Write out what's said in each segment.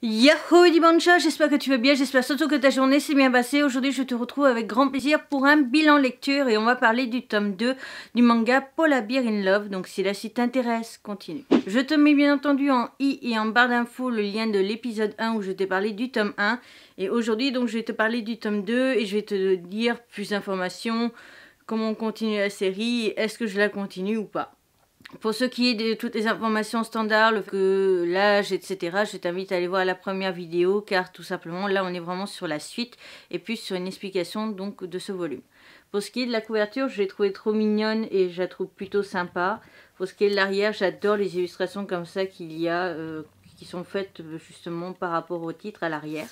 Yahoo Dimancha, j'espère que tu vas bien, j'espère surtout que ta journée s'est bien passée. Aujourd'hui je te retrouve avec grand plaisir pour un bilan lecture et on va parler du tome 2 du manga Paula Beer in Love. Donc si la suite t'intéresse, continue. Je te mets bien entendu en i et en barre d'infos le lien de l'épisode 1 où je t'ai parlé du tome 1. Et aujourd'hui donc je vais te parler du tome 2 et je vais te dire plus d'informations, comment on continue la série, est-ce que je la continue ou pas. Pour ce qui est de toutes les informations standards, que l'âge, etc., je t'invite à aller voir la première vidéo car tout simplement là on est vraiment sur la suite et puis sur une explication donc de ce volume. Pour ce qui est de la couverture, je l'ai trouvée trop mignonne et je la trouve plutôt sympa. Pour ce qui est de l'arrière, j'adore les illustrations comme ça qu'il y a, euh, qui sont faites euh, justement par rapport au titre à l'arrière.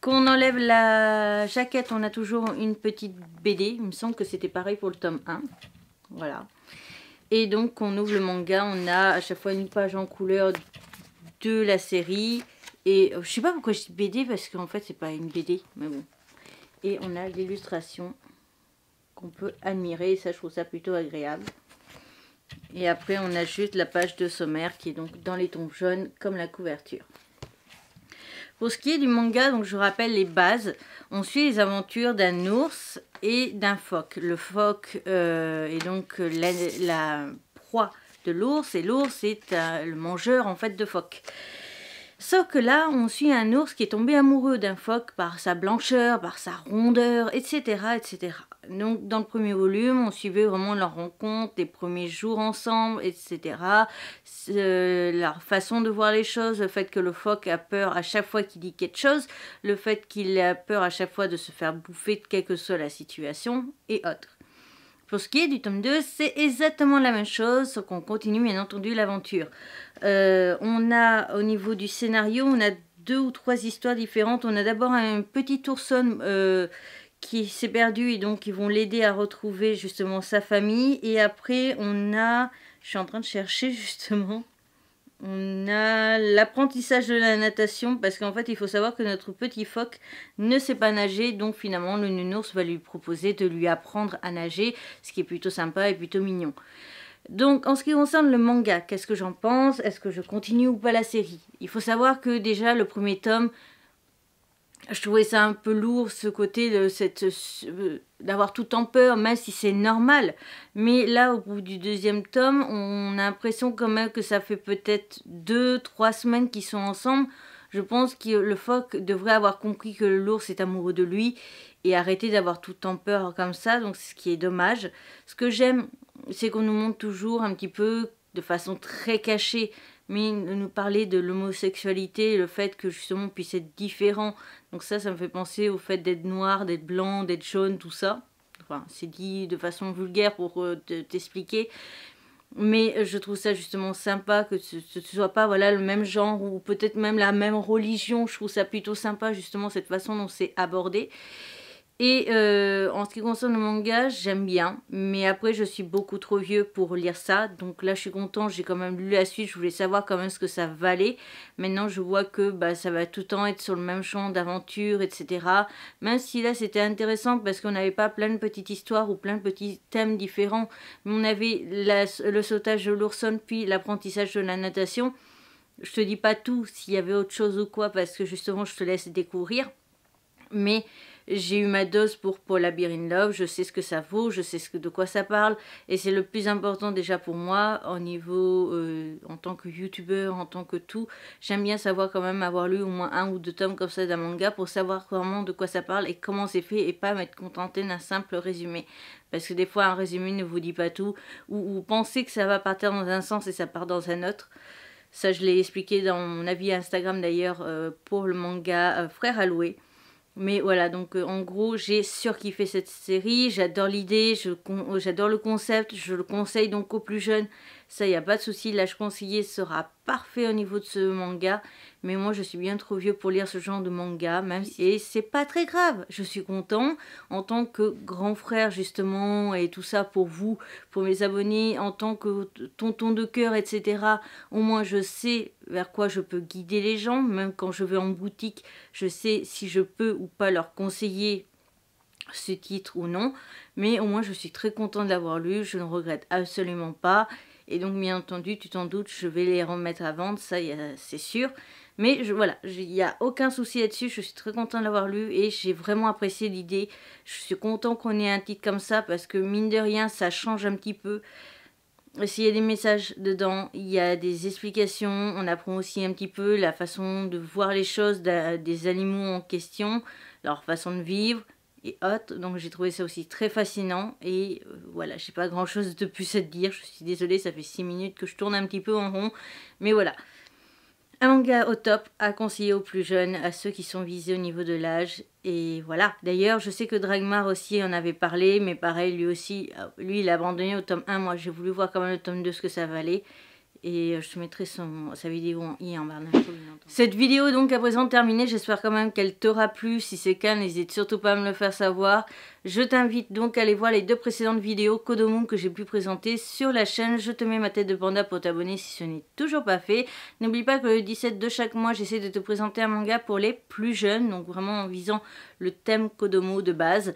Quand on enlève la jaquette, on a toujours une petite BD. Il me semble que c'était pareil pour le tome 1. Voilà. Et donc, on ouvre le manga, on a à chaque fois une page en couleur de la série. Et euh, je sais pas pourquoi je dis BD, parce qu'en fait, c'est pas une BD, mais bon. Et on a l'illustration qu'on peut admirer, et ça, je trouve ça plutôt agréable. Et après, on a juste la page de sommaire qui est donc dans les tons jaunes, comme la couverture. Pour ce qui est du manga, donc je rappelle les bases. On suit les aventures d'un ours et d'un phoque. Le phoque euh, est donc la, proie de l'ours et l'ours est euh, le mangeur en fait de phoque. Sauf que là, on suit un ours qui est tombé amoureux d'un phoque par sa blancheur, par sa rondeur, etc., etc. Donc dans le premier volume, on suivait vraiment leur rencontre, les premiers jours ensemble, etc. La leur façon de voir les choses, le fait que le phoque a peur à chaque fois qu'il dit quelque chose, le fait qu'il a peur à chaque fois de se faire bouffer de quelle que soit la situation, et autres. Pour ce qui est du tome 2, c'est exactement la même chose, sauf qu'on continue bien entendu l'aventure. Euh, on a au niveau du scénario, on a deux ou trois histoires différentes. On a d'abord un petit ourson. Euh, qui s'est perdu et donc ils vont l'aider à retrouver justement sa famille. Et après, on a, je suis en train de chercher justement, on a l'apprentissage de la natation parce qu'en fait, il faut savoir que notre petit phoque ne sait pas nager. Donc finalement, le nounours va lui proposer de lui apprendre à nager, ce qui est plutôt sympa et plutôt mignon. Donc en ce qui concerne le manga, qu'est-ce que j'en pense Est-ce que je continue ou pas la série Il faut savoir que déjà le premier tome je trouvais ça un peu lourd ce côté de cette euh, d'avoir tout en peur même si c'est normal mais là au bout du deuxième tome on a l'impression quand même que ça fait peut-être deux trois semaines qu'ils sont ensemble je pense que le phoque devrait avoir compris que l'ours est amoureux de lui et arrêter d'avoir tout en peur comme ça donc ce qui est dommage ce que j'aime c'est qu'on nous montre toujours un petit peu de façon très cachée mais nous parler de l'homosexualité, le fait que justement on puisse être différent. Donc ça, ça me fait penser au fait d'être noir, d'être blanc, d'être jaune, tout ça. Enfin, c'est dit de façon vulgaire pour euh, t'expliquer. Mais je trouve ça justement sympa que ce ne soit pas voilà, le même genre ou peut-être même la même religion. Je trouve ça plutôt sympa justement cette façon dont c'est abordé. Et euh, en ce qui concerne le manga, j'aime bien, mais après je suis beaucoup trop vieux pour lire ça, donc là je suis content, j'ai quand même lu la suite, je voulais savoir quand même ce que ça valait. Maintenant je vois que bah, ça va tout le temps être sur le même champ d'aventure, etc. Même si là c'était intéressant parce qu'on n'avait pas plein de petites histoires ou plein de petits thèmes différents, mais on avait le sautage de l'ourson puis l'apprentissage de la natation. Je te dis pas tout s'il y avait autre chose ou quoi parce que justement je te laisse découvrir mais j'ai eu ma dose pour Paula in Love, je sais ce que ça vaut, je sais ce de quoi ça parle, et c'est le plus important déjà pour moi au niveau, euh, en tant que youtubeur, en tant que tout, j'aime bien savoir quand même avoir lu au moins un ou deux tomes comme ça d'un manga pour savoir vraiment de quoi ça parle et comment c'est fait et pas m'être contenté d'un simple résumé. Parce que des fois un résumé ne vous dit pas tout, ou, vous pensez que ça va partir dans un sens et ça part dans un autre. Ça je l'ai expliqué dans mon avis Instagram d'ailleurs euh, pour le manga euh, Frère Alloué. Mais voilà, donc euh, en gros, j'ai surkiffé cette série, j'adore l'idée, euh, j'adore le concept, je le conseille donc aux plus jeunes ça, il n'y a pas de souci. L'âge conseillé sera parfait au niveau de ce manga. Mais moi, je suis bien trop vieux pour lire ce genre de manga. Même si... c'est pas très grave. Je suis content en tant que grand frère, justement, et tout ça pour vous, pour mes abonnés, en tant que tonton de cœur, etc. Au moins, je sais vers quoi je peux guider les gens. Même quand je vais en boutique, je sais si je peux ou pas leur conseiller ce titre ou non, mais au moins je suis très content de l'avoir lu, je ne regrette absolument pas. Et donc, bien entendu, tu t'en doutes, je vais les remettre à vendre, ça c'est sûr. Mais voilà, il n'y a aucun souci là-dessus. Je suis très content de l'avoir lu et j'ai vraiment apprécié l'idée. Je suis content qu'on ait un titre comme ça parce que mine de rien, ça change un petit peu. S'il y a des messages dedans, il y a des explications. On apprend aussi un petit peu la façon de voir les choses des animaux en question, leur façon de vivre et Donc j'ai trouvé ça aussi très fascinant. Et euh, voilà, j'ai pas grand chose de plus à te dire. Je suis désolée, ça fait 6 minutes que je tourne un petit peu en rond. Mais voilà. Un manga au top à conseiller aux plus jeunes, à ceux qui sont visés au niveau de l'âge. Et voilà. D'ailleurs, je sais que Dragmar aussi en avait parlé, mais pareil, lui aussi, euh, lui, il a abandonné au tome 1. Moi, j'ai voulu voir quand même le tome 2 ce que ça valait et euh, je te mettrai son, sa vidéo en i en hein, barre Cette vidéo donc à présent terminée, j'espère quand même qu'elle t'aura plu. Si c'est le cas, n'hésite surtout pas à me le faire savoir. Je t'invite donc à aller voir les deux précédentes vidéos Kodomo que j'ai pu présenter sur la chaîne. Je te mets ma tête de panda pour t'abonner si ce n'est toujours pas fait. N'oublie pas que le 17 de chaque mois, j'essaie de te présenter un manga pour les plus jeunes, donc vraiment en visant le thème Kodomo de base.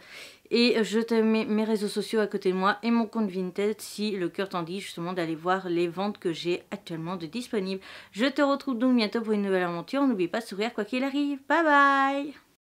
Et je te mets mes réseaux sociaux à côté de moi et mon compte Vinted si le cœur t'en dit justement d'aller voir les ventes que j'ai actuellement de disponibles. Je te retrouve donc bientôt pour une nouvelle aventure. N'oublie pas de sourire quoi qu'il arrive. Bye bye